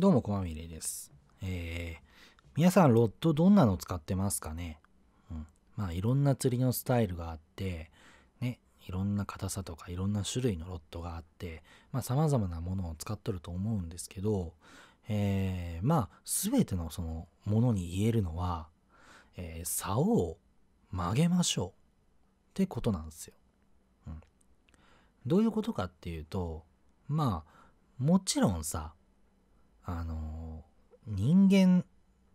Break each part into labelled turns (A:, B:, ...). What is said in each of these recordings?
A: どうも、こまみれです。えー、皆さん、ロッドどんなの使ってますかねうん。まあ、いろんな釣りのスタイルがあって、ね、いろんな硬さとかいろんな種類のロッドがあって、まあ、様々なものを使っとると思うんですけど、えー、まあ、すべてのそのものに言えるのは、えー、竿を曲げましょうってことなんですよ。うん。どういうことかっていうと、まあ、もちろんさ、あの人間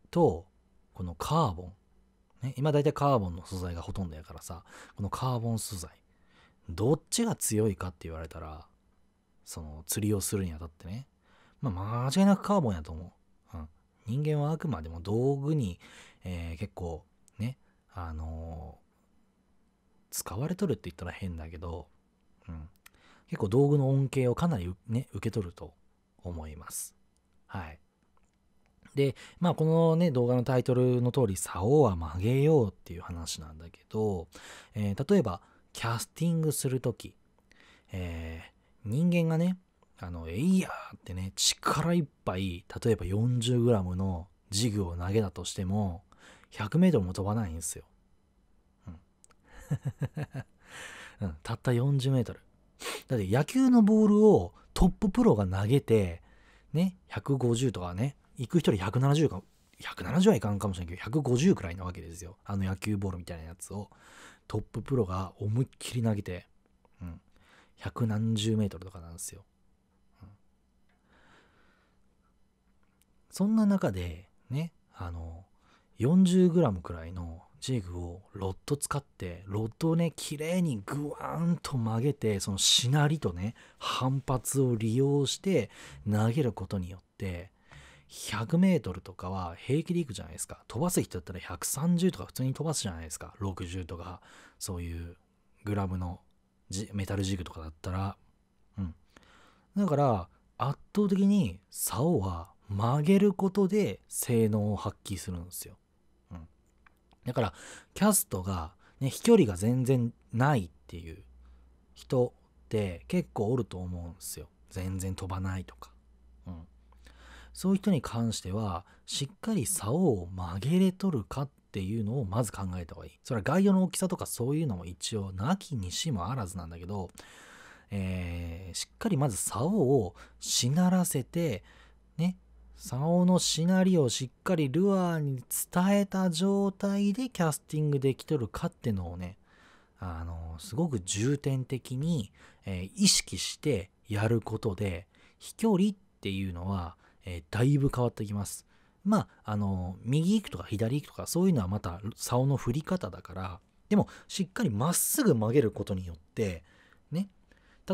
A: とこのカーボン、ね、今大体カーボンの素材がほとんどやからさこのカーボン素材どっちが強いかって言われたらその釣りをするにあたってね、まあ、間違いなくカーボンやと思う、うん、人間はあくまでも道具に、えー、結構ねあのー、使われとるって言ったら変だけど、うん、結構道具の恩恵をかなり、ね、受け取ると思いますはい。で、まあこのね、動画のタイトルの通り、竿は曲げようっていう話なんだけど、えー、例えば、キャスティングするとき、えー、人間がね、あの、えいやーってね、力いっぱい、例えば 40g のジグを投げたとしても、100 m も飛ばないんですよ。うん。うん、たった40 m だって野球のボールをトッププロが投げて、ね、150とかね、行く人で170か、170はいかんかもしれんけど、150くらいなわけですよ。あの野球ボールみたいなやつを、トッププロが思いっきり投げて、うん、1何十メートルとかなんですよ。うん、そんな中で、ね、あの、40g くらいのジグをロッド使ってロッドをね綺麗にグワーンと曲げてそのしなりとね反発を利用して投げることによって100メートルとかは平気でいくじゃないですか。飛ばす人だったら130とか普通に飛ばすじゃないですか。60とか、そういうグラムのメタルジグとかだったら。うん。だから、圧倒的に竿は曲げることで性能を発揮するんですよ。だからキャストが、ね、飛距離が全然ないっていう人って結構おると思うんですよ。全然飛ばないとか。うん、そういう人に関してはしっかり竿を曲げれとるかっていうのをまず考えた方がいい。それは概要の大きさとかそういうのも一応なきにしもあらずなんだけど、えー、しっかりまず竿をしならせてね竿のシナリオをしっかりルアーに伝えた状態でキャスティングできとるかってのをね、あの、すごく重点的に、えー、意識してやることで、飛距離っていうのは、えー、だいぶ変わってきます。まあ、あの、右行くとか左行くとか、そういうのはまた竿の振り方だから、でも、しっかりまっすぐ曲げることによって、ね、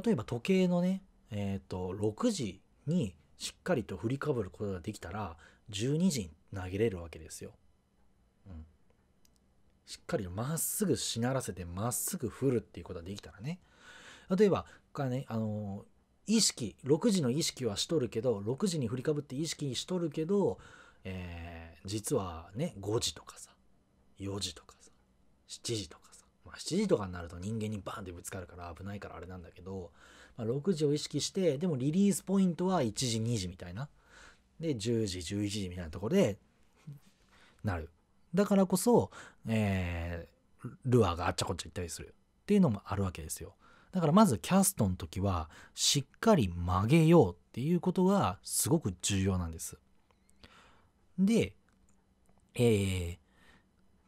A: 例えば時計のね、えっ、ー、と、6時にしっかりと振りかぶることができたら12時に投げれるわけですよ。うん、しっかりまっすぐしならせてまっすぐ振るっていうことができたらね。例えばかねあの意識6時の意識はしとるけど6時に振りかぶって意識しとるけど、えー、実はね5時とかさ4時とかさ7時とかまあ、7時とかになると人間にバーンってぶつかるから危ないからあれなんだけど、まあ、6時を意識してでもリリースポイントは1時2時みたいなで10時11時みたいなとこでなるだからこそ、えー、ルアーがあっちゃこっちゃ行ったりするっていうのもあるわけですよだからまずキャストの時はしっかり曲げようっていうことがすごく重要なんですでえ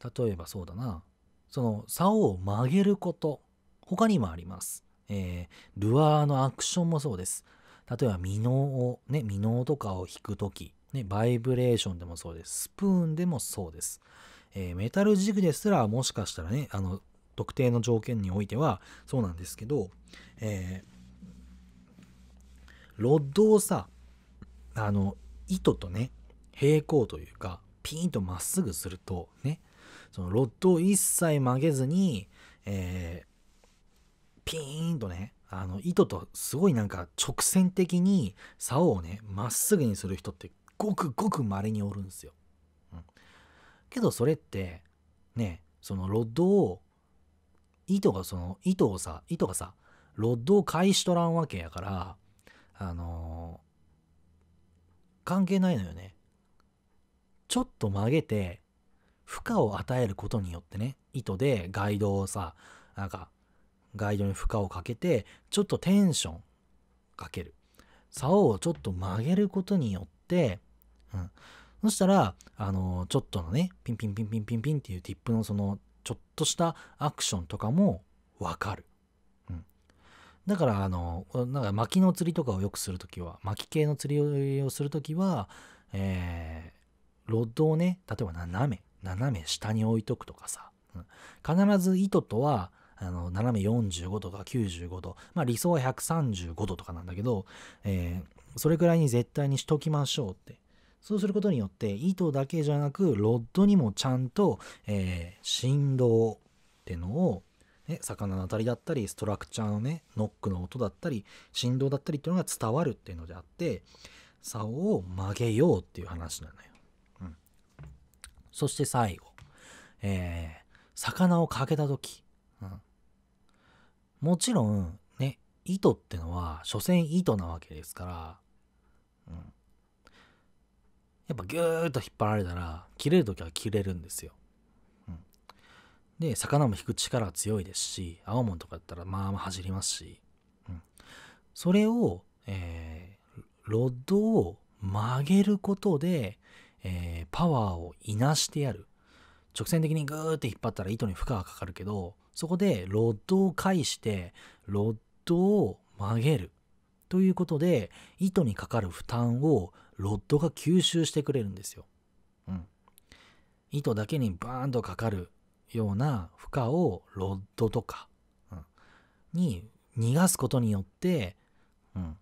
A: ー、例えばそうだなその竿を曲げること他にもあります、えー、ルアーのアクションもそうです例えば箕面をね箕面とかを引く時ね、バイブレーションでもそうです。スプーンでもそうです。えー、メタルジグですらもしかしたらね、あの、特定の条件においてはそうなんですけど、えー、ロッドをさ、あの、糸とね、平行というか、ピーンとまっすぐすると、ね、そのロッドを一切曲げずに、えー、ピーンとねあの糸とすごいなんか直線的に竿をねまっすぐにする人ってごくごく稀におるんですよ。うん、けどそれってねそのロッドを糸がその糸をさ糸がさロッドを返しとらんわけやからあのー、関係ないのよね。ちょっと曲げて負荷を与えることによってね、糸でガイドをさ、なんか、ガイドに負荷をかけて、ちょっとテンションかける。竿をちょっと曲げることによって、うん。そしたら、あのー、ちょっとのね、ピンピンピンピンピンピンっていうティップのその、ちょっとしたアクションとかもわかる。うん。だから、あのー、なんか薪の釣りとかをよくするときは、薪系の釣りをするときは、えー、ロッドをね、例えば斜め斜め下に置いとくとかさ、うん、必ず糸とはあの斜め45度とか95度、まあ、理想は135度とかなんだけど、えー、それくらいに絶対にしときましょうってそうすることによって糸だけじゃなくロッドにもちゃんと、えー、振動ってのを、ね、魚の当たりだったりストラクチャーのねノックの音だったり振動だったりっていうのが伝わるっていうのであって竿を曲げようっていう話なのよ。そして最後、えー、魚をかけた時、うん、もちろんね糸ってのは所詮糸なわけですから、うん、やっぱギューッと引っ張られたら切れる時は切れるんですよ。うん、で魚も引く力は強いですし青物とかだったらまあまあ走りますし、うん、それを、えー、ロッドを曲げることでえー、パワーをいなしてやる。直線的にグーって引っ張ったら糸に負荷がかかるけど、そこでロッドを介して、ロッドを曲げる。ということで、糸にかかる負担をロッドが吸収してくれるんですよ。うん。糸だけにバーンとかかるような負荷をロッドとか、うん、に逃がすことによって、うん、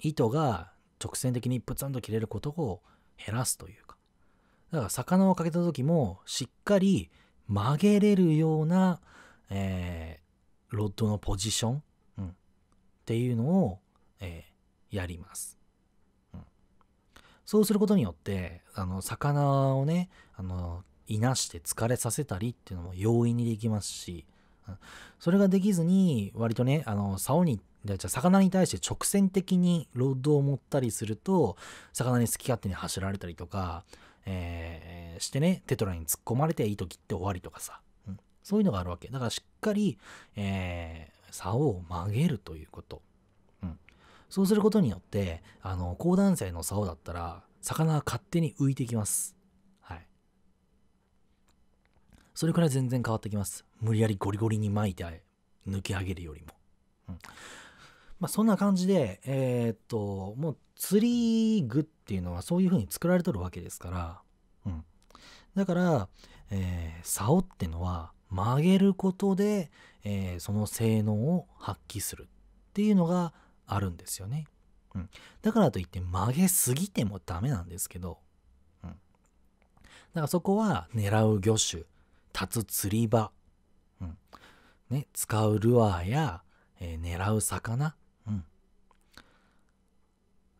A: 糸が直線的にプツンと切れることを減らすというだから魚をかけた時もしっかり曲げれるような、えー、ロッドのポジション、うん、っていうのを、えー、やります、うん。そうすることによってあの魚をねあのいなして疲れさせたりっていうのも容易にできますし、うん、それができずに割とねあの竿にじゃ魚に対して直線的にロッドを持ったりすると魚に好き勝手に走られたりとかえー、してね、テトラに突っ込まれていい時って終わりとかさ、うん、そういうのがあるわけ。だからしっかり、えー、竿を曲げるということ。うん、そうすることによって、あの、高断性の竿だったら、魚が勝手に浮いてきます。はい。それから全然変わってきます。無理やりゴリゴリに巻いて抜き上げるよりも。うんまあ、そんな感じで、えー、っと、もう釣り具っていうのはそういう風に作られとるわけですから、うん。だから、えー、竿ってのは曲げることで、えー、その性能を発揮するっていうのがあるんですよね。うん。だからといって曲げすぎてもダメなんですけど、うん。だからそこは狙う魚種、立つ釣り場、うん。ね、使うルアーや、えー、狙う魚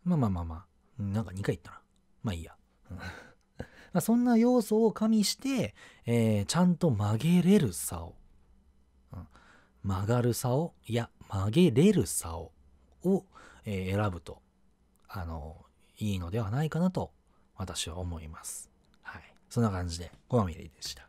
A: まあまあまあまあ、なんか2回言ったな。まあいいや。まあそんな要素を加味して、えー、ちゃんと曲げれるさを、うん、曲がるさを、いや、曲げれるさを、を、えー、選ぶと、あの、いいのではないかなと、私は思います。はい。そんな感じで、コマミリでした。